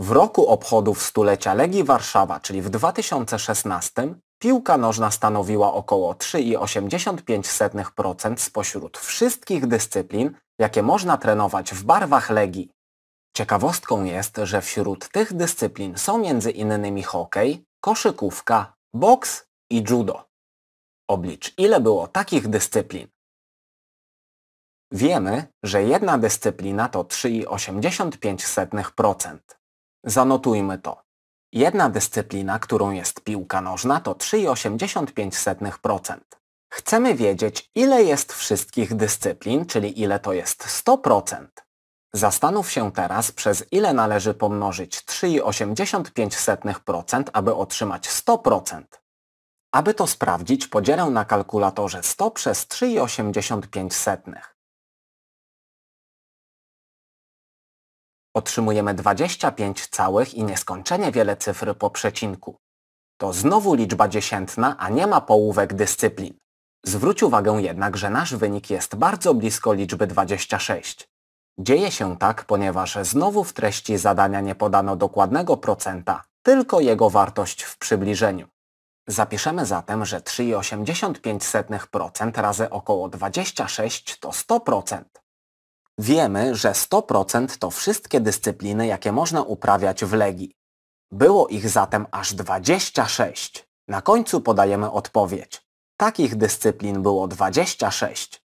W roku obchodów stulecia Legii Warszawa, czyli w 2016, piłka nożna stanowiła około 3,85% spośród wszystkich dyscyplin, jakie można trenować w barwach Legii. Ciekawostką jest, że wśród tych dyscyplin są m.in. hokej, koszykówka, boks i judo. Oblicz, ile było takich dyscyplin. Wiemy, że jedna dyscyplina to 3,85%. Zanotujmy to. Jedna dyscyplina, którą jest piłka nożna, to 3,85%. Chcemy wiedzieć, ile jest wszystkich dyscyplin, czyli ile to jest 100%. Zastanów się teraz, przez ile należy pomnożyć 3,85%, aby otrzymać 100%. Aby to sprawdzić, podzielę na kalkulatorze 100 przez 3,85. otrzymujemy 25 całych i nieskończenie wiele cyfr po przecinku. To znowu liczba dziesiętna, a nie ma połówek dyscyplin. Zwróć uwagę jednak, że nasz wynik jest bardzo blisko liczby 26. Dzieje się tak, ponieważ znowu w treści zadania nie podano dokładnego procenta, tylko jego wartość w przybliżeniu. Zapiszemy zatem, że 3,85% razy około 26 to 100%. Wiemy, że 100% to wszystkie dyscypliny, jakie można uprawiać w Legii. Było ich zatem aż 26. Na końcu podajemy odpowiedź. Takich dyscyplin było 26.